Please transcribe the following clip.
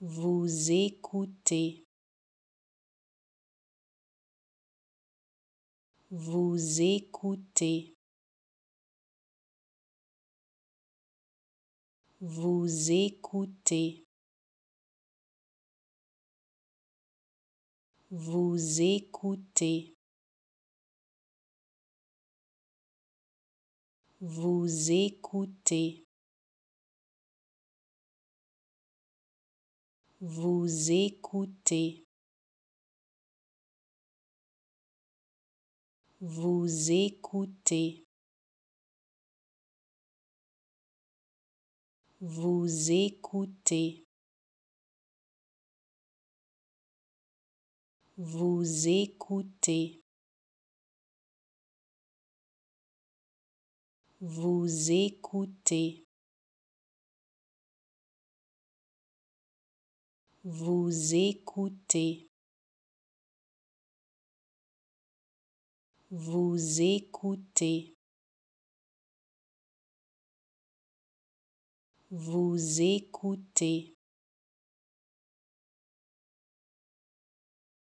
Vous écoutez. Vous écoutez. Vous écoutez. Vous écoutez. Vous écoutez. Vous écoutez. Vous écoutez. Vous écoutez. Vous écoutez. Vous écoutez. Vous écoutez. Vous écoutez. Vous écoutez.